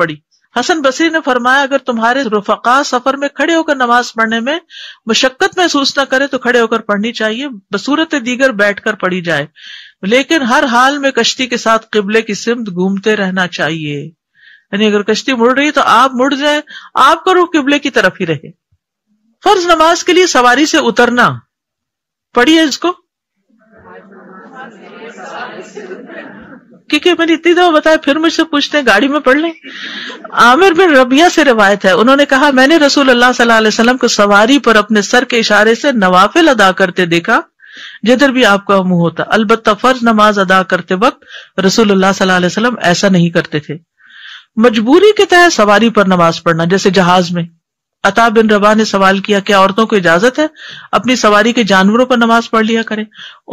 पड़ी हसन बसरी ने फरमाया अगर तुम्हारे रुफका सफर में खड़े होकर नमाज पढ़ने में मुशक्कत महसूस न करे तो खड़े होकर पढ़नी चाहिए बसूरत दीगर कर पढ़ी जाए लेकिन हर हाल में कश्ती के साथ किबले की सिमत घूमते रहना चाहिए यानी अगर कश्ती मुड़ रही तो आप मुड़ जाए आपका रुख किबले की तरफ ही रहे फर्ज नमाज के लिए सवारी से उतरना पढ़िए इसको क्योंकि मैंने इतनी दफा बताया फिर मुझसे पूछते हैं गाड़ी में पढ़ लें आमिर बिन रबिया से रिवायत है उन्होंने कहा मैंने रसूल अल्लाह सल्लल्लाहु अलैहि वसल्लम को सवारी पर अपने सर के इशारे से नवाफिल अदा करते देखा जिधर भी आपका मुंह होता अलबत्त फर्ज नमाज अदा करते वक्त रसूल अल्लाह सल्लल्लाहु अलैहि वसल्लम ऐसा नहीं करते थे मजबूरी के तहत सवारी पर नमाज पढ़ना जैसे जहाज में अताब बिन रबा ने सवाल किया क्या औरतों को इजाजत है अपनी सवारी के जानवरों पर नमाज पढ़ लिया करें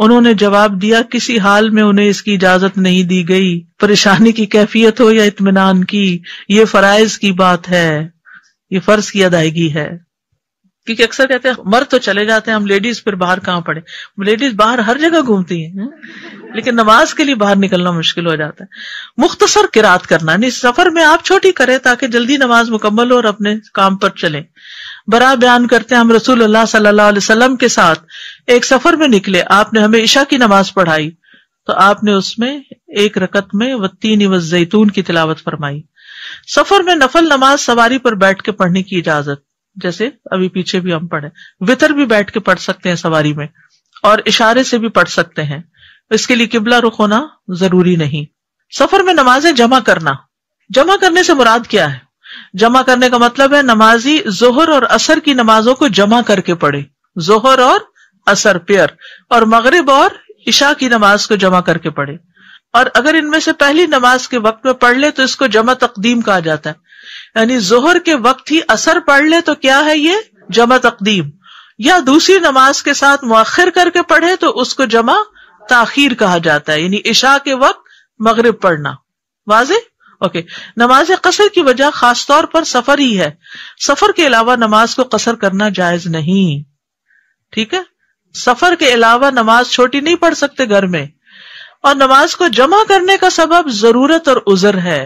उन्होंने जवाब दिया किसी हाल में उन्हें इसकी इजाजत नहीं दी गई परेशानी की कैफियत हो या इतमान की ये फराइज की बात है ये फर्ज की अदायगी है क्योंकि अक्सर कहते हैं मर्द तो चले जाते हैं हम लेडीज फिर बाहर कहाँ पड़े लेडीज बाहर हर जगह घूमती हैं लेकिन नमाज के लिए बाहर निकलना मुश्किल हो जाता है मुख्तसर किरात करना यानी सफर में आप छोटी करें ताकि जल्दी नमाज मुकम्मल हो और अपने काम पर चले बरा बयान करते हैं हम रसूल अल्लाह सल्लल्लाहु अलैहि वसल्लम के साथ एक सफर में निकले आपने हमें ईशा की नमाज पढ़ाई तो आपने उसमें एक रकत में तीन व जैतून की तिलावत फरमाई सफर में नफल नमाज सवारी पर बैठ के पढ़ने की इजाजत जैसे अभी पीछे भी हम पढ़े वितर भी बैठ के पढ़ सकते हैं सवारी में और इशारे से भी पढ़ सकते हैं इसके लिए किबला रुख होना जरूरी नहीं सफर में नमाजें जमा करना जमा करने से मुराद क्या है जमा करने का मतलब है नमाजी जोहर और असर की नमाजों को जमा करके पढ़े जोहर और असर पेयर और मगरब और ईशा की नमाज को जमा करके पढ़े और अगर इनमें से पहली नमाज के वक्त में पढ़ ले तो इसको जमा तकदीम कहा जाता है यानी जोहर के वक्त ही असर पढ़ ले तो क्या है ये जमा तकदीम या दूसरी नमाज के साथ मौखिर करके पढ़े तो उसको जमा ताखिर कहा जाता है यानी इशा के वक्त मगरब पढ़ना वाजे ओके नमाज कसर की वजह खास तौर पर सफर ही है सफर के अलावा नमाज को कसर करना जायज नहीं ठीक है सफर के अलावा नमाज छोटी नहीं पढ़ सकते घर में और नमाज को जमा करने का सबब जरूरत और उजर है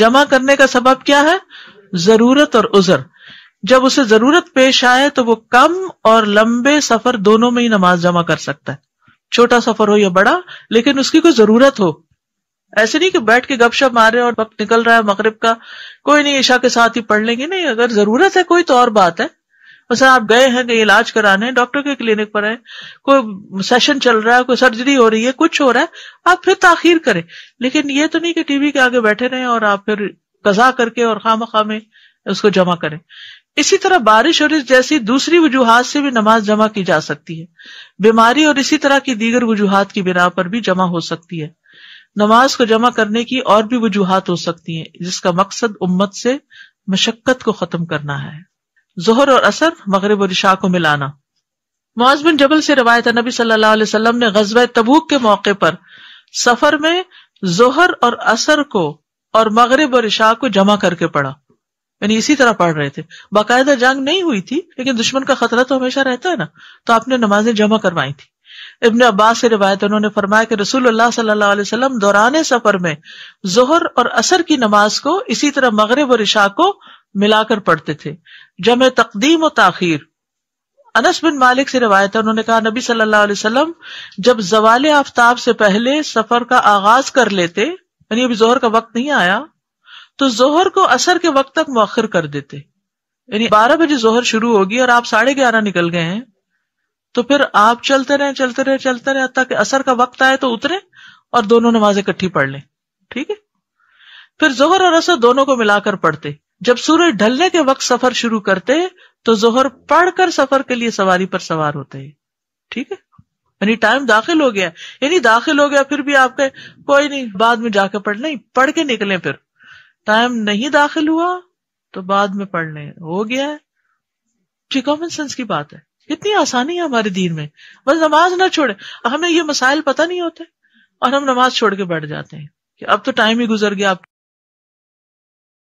जमा करने का सबब क्या है जरूरत और उजर जब उसे जरूरत पेश आए तो वो कम और लंबे सफर दोनों में ही नमाज जमा कर सकता है छोटा सफर हो या बड़ा लेकिन उसकी कोई जरूरत हो ऐसे नहीं कि बैठ के गपशप मारे और वक्त निकल रहा है मगरब का कोई नहीं ईशा के साथ ही पढ़ लेंगे नहीं अगर जरूरत है कोई तो और बात है वैसे आप गए हैं कहीं इलाज कराने डॉक्टर के क्लिनिक पर है कोई सेशन चल रहा है कोई सर्जरी हो रही है कुछ हो रहा है आप फिर ताखिर करें लेकिन ये तो नहीं कि टीवी के आगे बैठे रहें और आप फिर कजा करके और खाम खा में उसको जमा करें इसी तरह बारिश और इस जैसी दूसरी वजूहत से भी नमाज जमा की जा सकती है बीमारी और इसी तरह की दीगर वजूहत की बिना पर भी जमा हो सकती है नमाज को जमा करने की और भी वजूहत हो सकती है जिसका मकसद उम्मत से मशक्कत को खत्म करना है जोहर और असर मगरब और इशा को मिलाना मुआज जबल से रवायत नबी सल्लाम ने गजब तबूक के मौके पर सफर में जहर और असर को और मगरब और इशा को जमा करके पढ़ा यानी इसी तरह पढ़ रहे थे बाकायदा जंग नहीं हुई थी लेकिन दुश्मन का खतरा तो हमेशा रहता है ना तो आपने नमाजें जमा करवाई थी इबन अब्बास से रिवायत उन्होंने फरमाया कि रसूल सल्लाम दौरान सफर में जोहर और असर की नमाज को इसी तरह मगरब और इशा को मिलाकर पढ़ते थे जम तकदीम और ताखिर अनस बिन मालिक से रिवायत है उन्होंने कहा नबी सल्लल्लाहु अलैहि वसल्लम जब जवाल आफ्ताब से पहले सफर का आगाज कर लेते यानी अभी जोहर का वक्त नहीं आया तो जोहर को असर के वक्त तक मौखर कर देते यानी बारह बजे जोहर शुरू होगी और आप साढ़े ग्यारह निकल गए हैं तो फिर आप चलते रहे चलते रहे चलते रहे ताकि असर का वक्त आए तो उतरे और दोनों नमाजें इकट्ठी पढ़ लें ठीक है फिर जोहर और असर दोनों को मिलाकर पढ़ते जब सूरज ढलने के वक्त सफर शुरू करते तो जोहर पढ़कर सफर के लिए सवारी पर सवार होते ठीक है यानी टाइम दाखिल हो गया यानी दाखिल हो गया फिर भी आपके कोई नहीं बाद में जाके पढ़ नहीं पढ़ के निकले फिर टाइम नहीं दाखिल हुआ तो बाद में पढ़ लें हो गया है जी कॉमन सेंस की बात है कितनी आसानी है हमारे दीन में बस नमाज ना छोड़े हमें ये मसाइल पता नहीं होते और हम नमाज छोड़ के बैठ जाते हैं कि अब तो टाइम ही गुजर गया आप